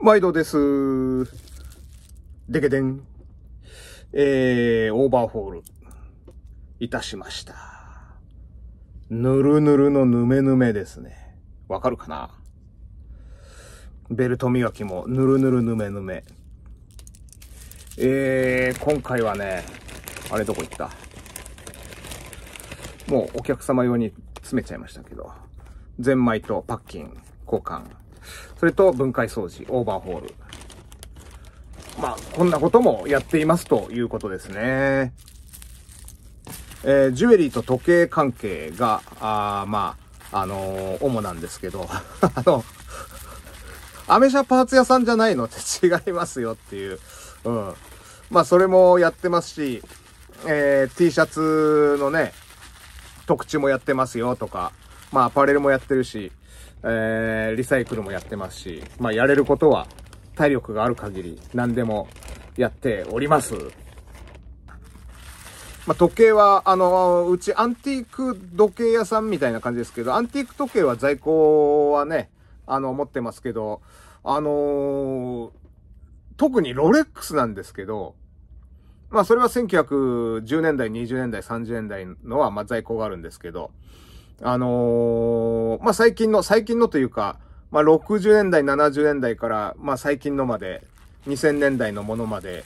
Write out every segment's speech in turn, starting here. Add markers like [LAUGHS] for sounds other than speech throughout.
毎度です。でけでん。えー、オーバーホール。いたしました。ぬるぬるのぬめぬめですね。わかるかなベルト磨きもぬるぬるぬめぬめ。えー、今回はね、あれどこ行ったもうお客様用に詰めちゃいましたけど。ゼンマイとパッキン交換。それと分解掃除、オーバーホール。まあ、こんなこともやっていますということですね。えー、ジュエリーと時計関係が、あまあ、あのー、主なんですけど、[LAUGHS] あの、アメ車パーツ屋さんじゃないのって違いますよっていう。うん。まあ、それもやってますし、えー、T シャツのね、特注もやってますよとか、まあ、アパレルもやってるし、えー、リサイクルもやってますし、まあ、やれることは体力がある限り何でもやっております。まあ、時計は、あの、うちアンティーク時計屋さんみたいな感じですけど、アンティーク時計は在庫はね、あの、持ってますけど、あのー、特にロレックスなんですけど、まあそれは1910年代、20年代、30年代のは、ま在庫があるんですけど、あのー、まあ、最近の、最近のというか、まあ、60年代、70年代から、まあ、最近のまで、2000年代のものまで、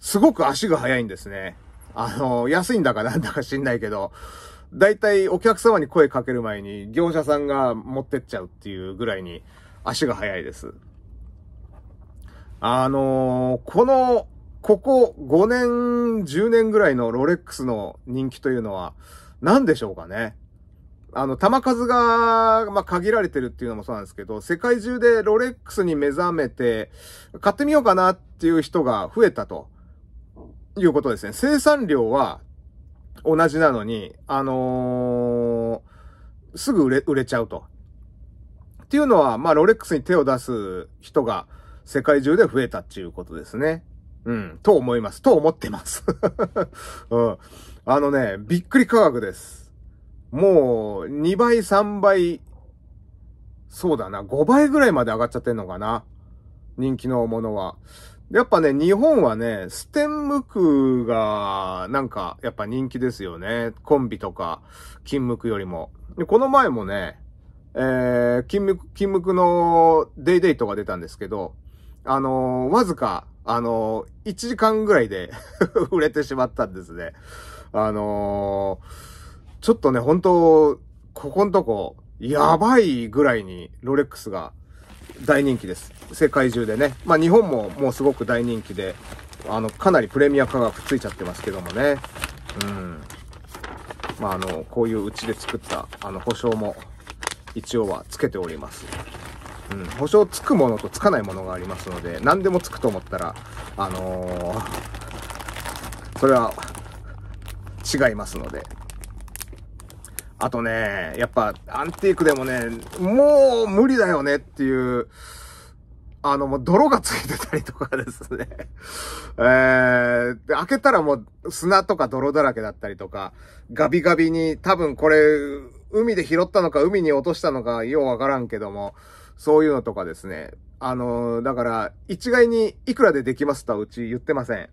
すごく足が速いんですね。あのー、安いんだかなんだか知んないけど、だいたいお客様に声かける前に業者さんが持ってっちゃうっていうぐらいに足が速いです。あのー、この、ここ5年、10年ぐらいのロレックスの人気というのは何でしょうかね。あの、弾数が、まあ、限られてるっていうのもそうなんですけど、世界中でロレックスに目覚めて、買ってみようかなっていう人が増えたと、いうことですね。生産量は同じなのに、あのー、すぐ売れ、売れちゃうと。っていうのは、まあ、ロレックスに手を出す人が世界中で増えたっていうことですね。うん、と思います。と思ってます。[LAUGHS] うん。あのね、びっくり科学です。もう2倍、3倍、そうだな、5倍ぐらいまで上がっちゃってんのかな。人気のものは。やっぱね、日本はね、ステンムクが、なんか、やっぱ人気ですよね。コンビとか、金ムクよりも。で、この前もね、えー、金ムク、金ムクのデイデイトが出たんですけど、あのー、わずか、あのー、1時間ぐらいで [LAUGHS] 売れてしまったんですね。あのーちょっとね、本当ここんとこ、やばいぐらいにロレックスが大人気です。世界中でね。まあ日本ももうすごく大人気で、あの、かなりプレミア価格ついちゃってますけどもね。うん。まああの、こういううちで作った、あの、保証も一応はつけております。うん、保証つくものとつかないものがありますので、何でもつくと思ったら、あのー、それは違いますので、あとね、やっぱアンティークでもね、もう無理だよねっていう、あの、もう泥がついてたりとかですね [LAUGHS] えー、で、開けたらもう砂とか泥だらけだったりとか、ガビガビに、多分これ、海で拾ったのか海に落としたのかようわからんけども、そういうのとかですね。あの、だから、一概にいくらでできますとはうち言ってません。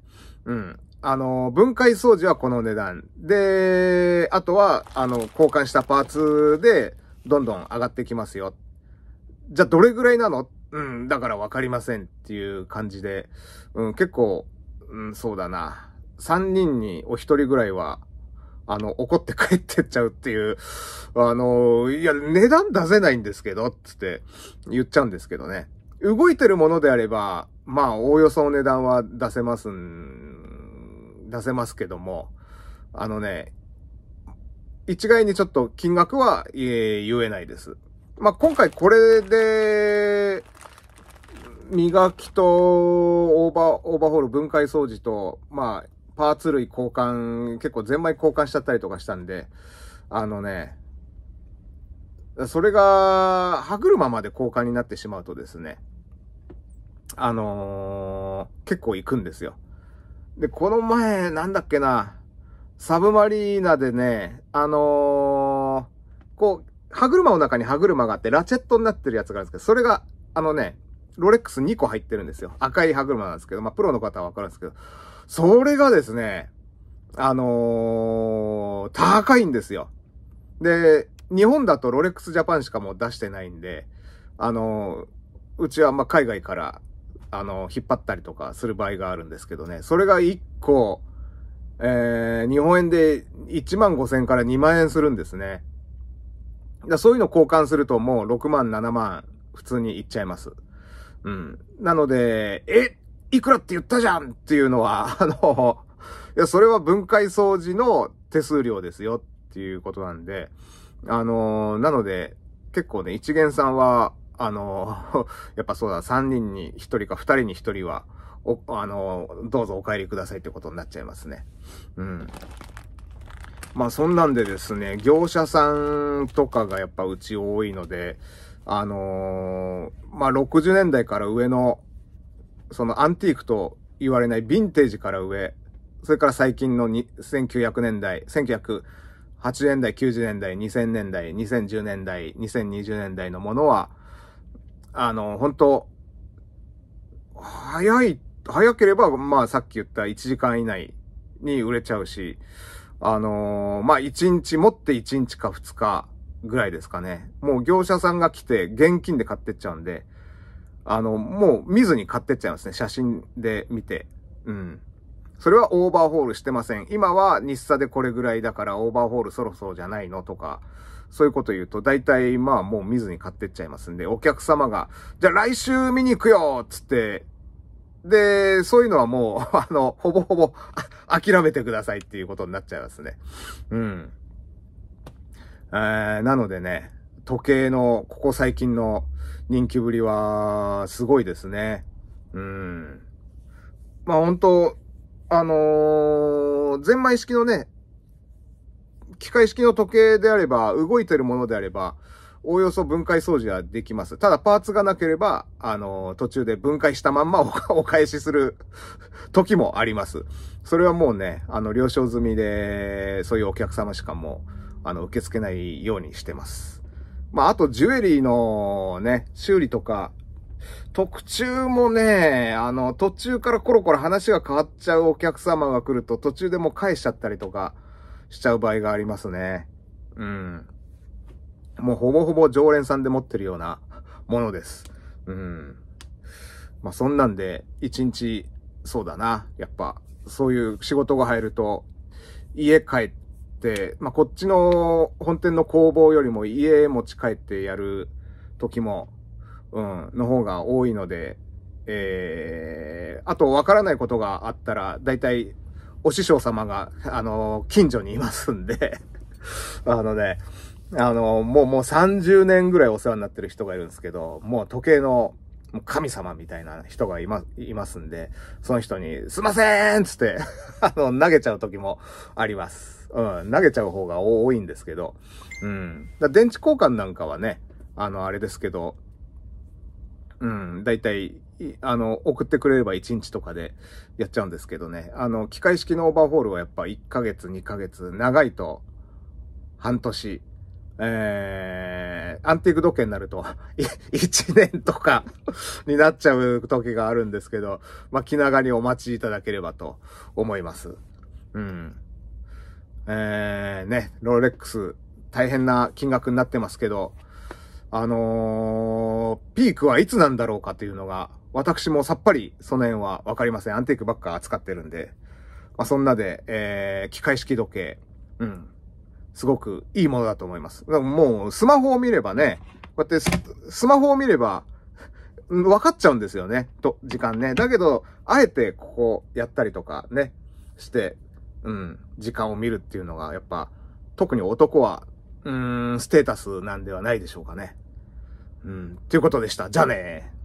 うん。あの、分解掃除はこの値段。で、あとは、あの、交換したパーツで、どんどん上がってきますよ。じゃあ、どれぐらいなのうん、だからわかりませんっていう感じで、うん、結構、うん、そうだな。三人にお一人ぐらいは、あの、怒って帰ってっちゃうっていう、あの、いや、値段出せないんですけど、つって言っちゃうんですけどね。動いてるものであれば、まあ、おおよその値段は出せますん出せますけども、あのね、一概にちょっと金額は言えないです。まあ、今回これで、磨きとオーバー、オーバーホール分解掃除と、まあ、パーツ類交換、結構ゼンマイ交換しちゃったりとかしたんで、あのね、それが歯車まで交換になってしまうとですね、あのー、結構行くんですよ。で、この前、なんだっけな、サブマリーナでね、あのー、こう、歯車の中に歯車があって、ラチェットになってるやつがあるんですけど、それが、あのね、ロレックス2個入ってるんですよ。赤い歯車なんですけど、まあ、プロの方はわかるんですけど、それがですね、あのー、高いんですよ。で、日本だとロレックスジャパンしかもう出してないんで、あのー、うちはま海外からあの、引っ張ったりとかする場合があるんですけどね。それが1個、えー、日本円で1万5千から2万円するんですね。だそういうの交換するともう6万、7万、普通にいっちゃいます。うん。なので、え、いくらって言ったじゃんっていうのは、[LAUGHS] あの、いや、それは分解掃除の手数料ですよっていうことなんで、あのなので、結構ね、一元さんは、あの、[LAUGHS] やっぱそうだ、3人に1人か2人に1人は、お、あの、どうぞお帰りくださいってことになっちゃいますね。うん。まあそんなんでですね、業者さんとかがやっぱうち多いので、あのー、まあ60年代から上の、そのアンティークと言われないヴィンテージから上、それから最近の1900年代、1980年代、90年代、2000年代、2010年代、2020年代のものは、あの、本当早い、早ければ、まあさっき言った1時間以内に売れちゃうし、あのー、まあ1日持って1日か2日ぐらいですかね。もう業者さんが来て現金で買ってっちゃうんで、あの、もう見ずに買ってっちゃいますね。写真で見て。うん。それはオーバーホールしてません。今は日差でこれぐらいだからオーバーホールそろそろじゃないのとか、そういうこと言うと、大体まあもう見ずに買ってっちゃいますんで、お客様が、じゃあ来週見に行くよつって、で、そういうのはもう、[LAUGHS] あの、ほぼほぼ、諦めてくださいっていうことになっちゃいますね。うん。えー、なのでね、時計の、ここ最近の人気ぶりは、すごいですね。うん。まあ本当あのー、ゼンマイ式のね、機械式の時計であれば、動いてるものであれば、おおよそ分解掃除はできます。ただパーツがなければ、あの、途中で分解したまんま [LAUGHS] お返しする時もあります。それはもうね、あの、了承済みで、そういうお客様しかもう、あの、受け付けないようにしてます。まあ、あと、ジュエリーのね、修理とか、特注もね、あの、途中からコロコロ話が変わっちゃうお客様が来ると、途中でも返しちゃったりとか、しちゃう場合がありますね。うん。もうほぼほぼ常連さんで持ってるようなものです。うん。まあ、そんなんで、一日、そうだな。やっぱ、そういう仕事が入ると、家帰って、まあ、こっちの本店の工房よりも家持ち帰ってやる時も、うん、の方が多いので、えー、あと分からないことがあったら、だいたいお師匠様が、あの、近所にいますんで [LAUGHS] あのね、あの、もうもう30年ぐらいお世話になってる人がいるんですけど、もう時計の神様みたいな人がいま、いますんで、その人に、すいませんつって [LAUGHS] あの、投げちゃう時もあります。うん、投げちゃう方が多いんですけど、うん。だ電池交換なんかはね、あの、あれですけど、うん、だいたいあの、送ってくれれば1日とかでやっちゃうんですけどね。あの、機械式のオーバーホールはやっぱ1ヶ月、2ヶ月、長いと半年、えー、アンティーク時計になると、[LAUGHS] 1年とか [LAUGHS] になっちゃう時があるんですけど、まあ、気長にお待ちいただければと思います。うん。えー、ね、ローレックス、大変な金額になってますけど、あのー、ピークはいつなんだろうかというのが、私もさっぱりその辺はわかりません。アンティークばっか扱ってるんで。まあ、そんなで、えー、機械式時計。うん。すごくいいものだと思います。もう、スマホを見ればね、こうやってスマホを見れば、わかっちゃうんですよね。と、時間ね。だけど、あえてここやったりとかね、して、うん、時間を見るっていうのが、やっぱ、特に男は、うーん、ステータスなんではないでしょうかね。うん、ということでした。じゃあねー。